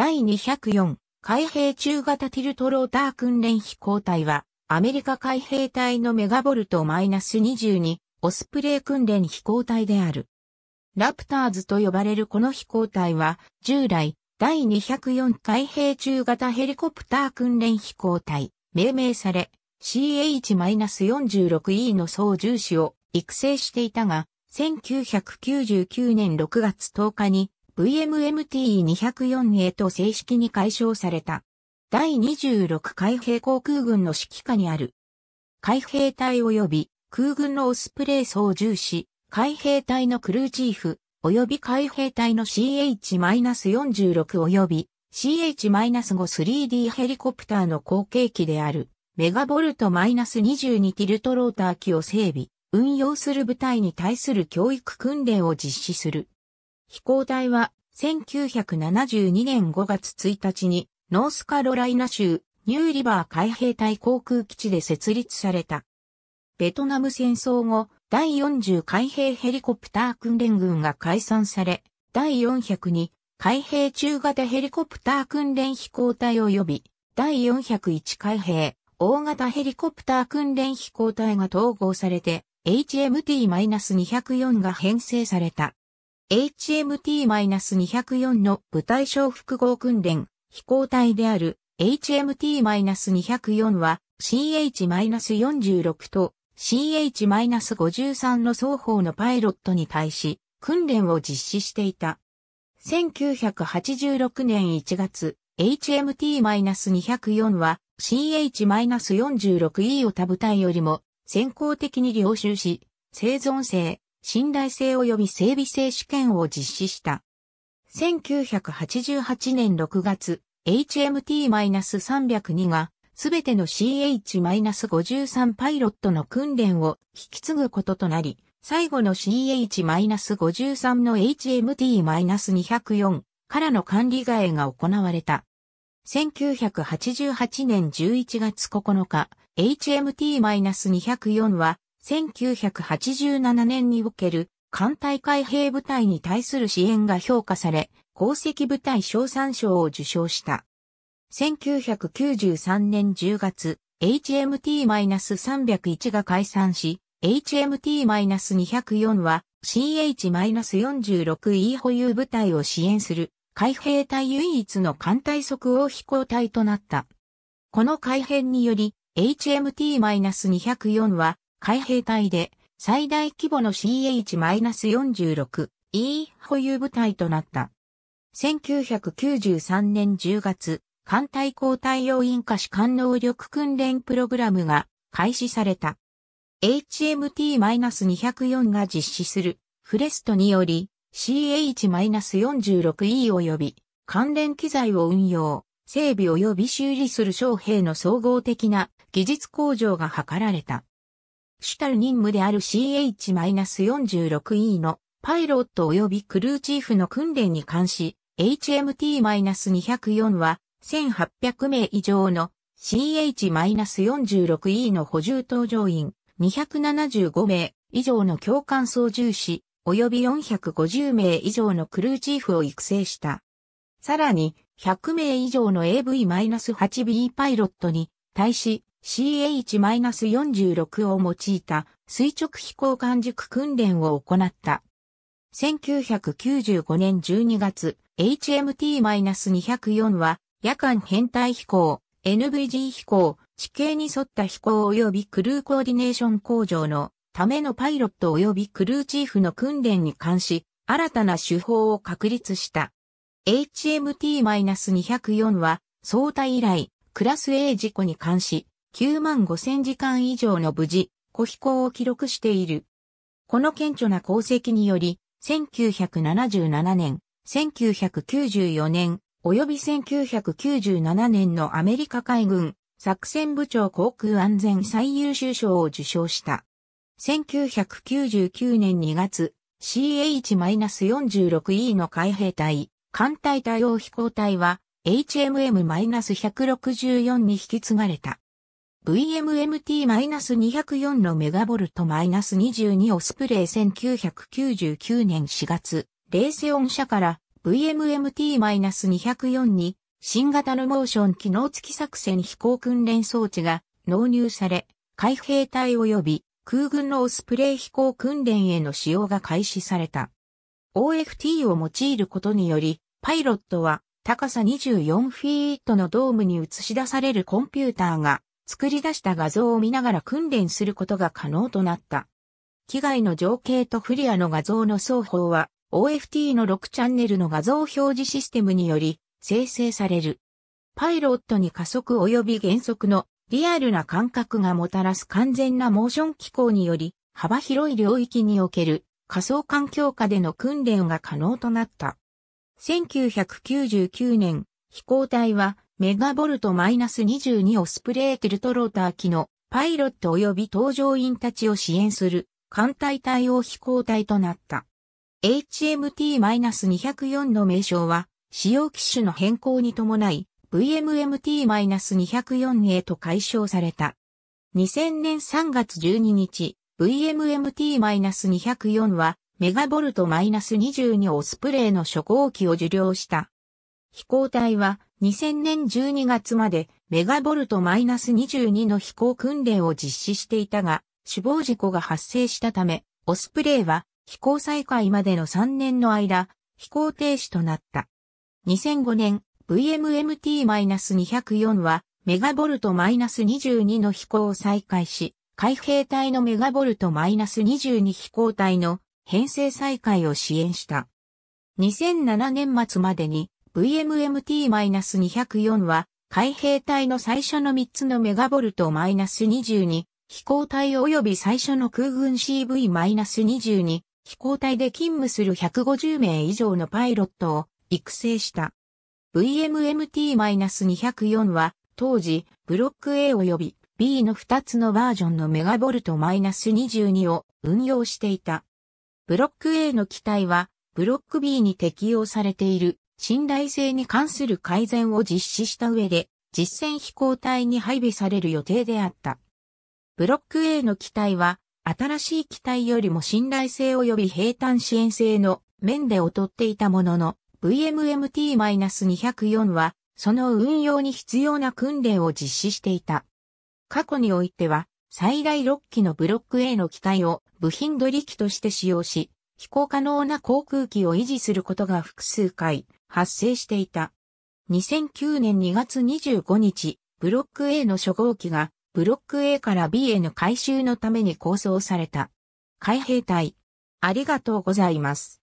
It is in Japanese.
第204海兵中型ティルトローター訓練飛行隊は、アメリカ海兵隊のメガボルトマイナス22オスプレイ訓練飛行隊である。ラプターズと呼ばれるこの飛行隊は、従来、第204海兵中型ヘリコプター訓練飛行隊、命名され、CH-46E の総重視を育成していたが、1999年6月10日に VMMT-204A と正式に解消された。第26海兵航空軍の指揮下にある。海兵隊及び空軍のオスプレイ操縦士、海兵隊のクルーチーフ、及び海兵隊の CH-46 及び CH-53D ヘリコプターの後継機であるメガボルト -22 ティルトローター機を整備、運用する部隊に対する教育訓練を実施する。飛行隊は1972年5月1日にノースカロライナ州ニューリバー海兵隊航空基地で設立された。ベトナム戦争後、第40海兵ヘリコプター訓練軍が解散され、第402海兵中型ヘリコプター訓練飛行隊及び、第401海兵大型ヘリコプター訓練飛行隊が統合されて、HMT-204 が編成された。HMT-204 の部隊小複合訓練、飛行隊である HMT-204 は CH-46 と CH-53 の双方のパイロットに対し訓練を実施していた。1986年1月、HMT-204 は CH-46E を他部隊よりも先行的に領収し、生存性、信頼性及び整備性試験を実施した。1988年6月、HMT-302 が、すべての CH-53 パイロットの訓練を引き継ぐこととなり、最後の CH-53 の HMT-204 からの管理替えが行われた。1988年11月9日、HMT-204 は1987年における艦隊海兵部隊に対する支援が評価され、功績部隊賞賛賞を受賞した。1993年10月、HMT-301 が解散し、HMT-204 は CH-46E 保有部隊を支援する海兵隊唯一の艦隊即応飛行隊となった。この改編により HMT-204 は海兵隊で最大規模の CH-46E 保有部隊となった。1993年10月、艦隊交代用引火士艦能力訓練プログラムが開始された。HMT-204 が実施するフレストにより CH-46E 及び関連機材を運用、整備及び修理する将兵の総合的な技術向上が図られた。主たる任務である CH-46E のパイロット及びクルーチーフの訓練に関し、HMT-204 は1800名以上の CH-46E の補充搭乗員275名以上の教官操縦士及び450名以上のクルーチーフを育成した。さらに100名以上の AV-8B パイロットに対し CH-46 を用いた垂直飛行完熟訓練を行った。1995年12月、HMT-204 は夜間編隊飛行、NVG 飛行、地形に沿った飛行及びクルーコーディネーション工場のためのパイロット及びクルーチーフの訓練に関し、新たな手法を確立した。HMT-204 は、相対以来、クラス A 事故に関し、9万5000時間以上の無事、小飛行を記録している。この顕著な功績により、1977年、1994年、及び1997年のアメリカ海軍作戦部長航空安全最優秀賞を受賞した。1999年2月、CH-46E の海兵隊、艦隊対応飛行隊は HMM-164 に引き継がれた。VMMT-204 のメガボルト -22 オスプレイ1999年4月、レーセオン社から VMMT-204 に新型のモーション機能付き作戦飛行訓練装置が納入され、海兵隊及び空軍のオスプレイ飛行訓練への使用が開始された。OFT を用いることにより、パイロットは高さ24フィートのドームに映し出されるコンピューターが作り出した画像を見ながら訓練することが可能となった。機外の情景とフリアの画像の双方は OFT の6チャンネルの画像表示システムにより生成される。パイロットに加速及び減速のリアルな感覚がもたらす完全なモーション機構により幅広い領域における仮想環境下での訓練が可能となった。1999年、飛行体はメガボルト -22 オスプレイティルトローター機のパイロット及び搭乗員たちを支援する艦隊対応飛行隊となった。HMT-204 の名称は使用機種の変更に伴い VMMT-204 へと解消された。2000年3月12日、VMMT-204 はメガボルト -22 オスプレイの初号機を受領した。飛行隊は2000年12月までメガボルト -22 の飛行訓練を実施していたが、死亡事故が発生したため、オスプレイは飛行再開までの3年の間、飛行停止となった。2005年、VMMT-204 はメガボルト -22 の飛行を再開し、海兵隊のメガボルト -22 飛行隊の編成再開を支援した。2007年末までに VMMT-204 は海兵隊の最初の3つのメガボルト -22 飛行隊及び最初の空軍 CV-22 飛行隊で勤務する150名以上のパイロットを育成した。VMMT-204 は当時ブロック A 及び B の2つのバージョンのメガボルト -22 を運用していた。ブロック A の機体はブロック B に適用されている信頼性に関する改善を実施した上で、実戦飛行隊に配備される予定であった。ブロック A の機体は、新しい機体よりも信頼性及び平坦支援性の面で劣っていたものの、VMMT-204 は、その運用に必要な訓練を実施していた。過去においては、最大6機のブロック A の機体を部品取り機として使用し、飛行可能な航空機を維持することが複数回発生していた。2009年2月25日、ブロック A の初号機がブロック A から B への回収のために構想された。海兵隊。ありがとうございます。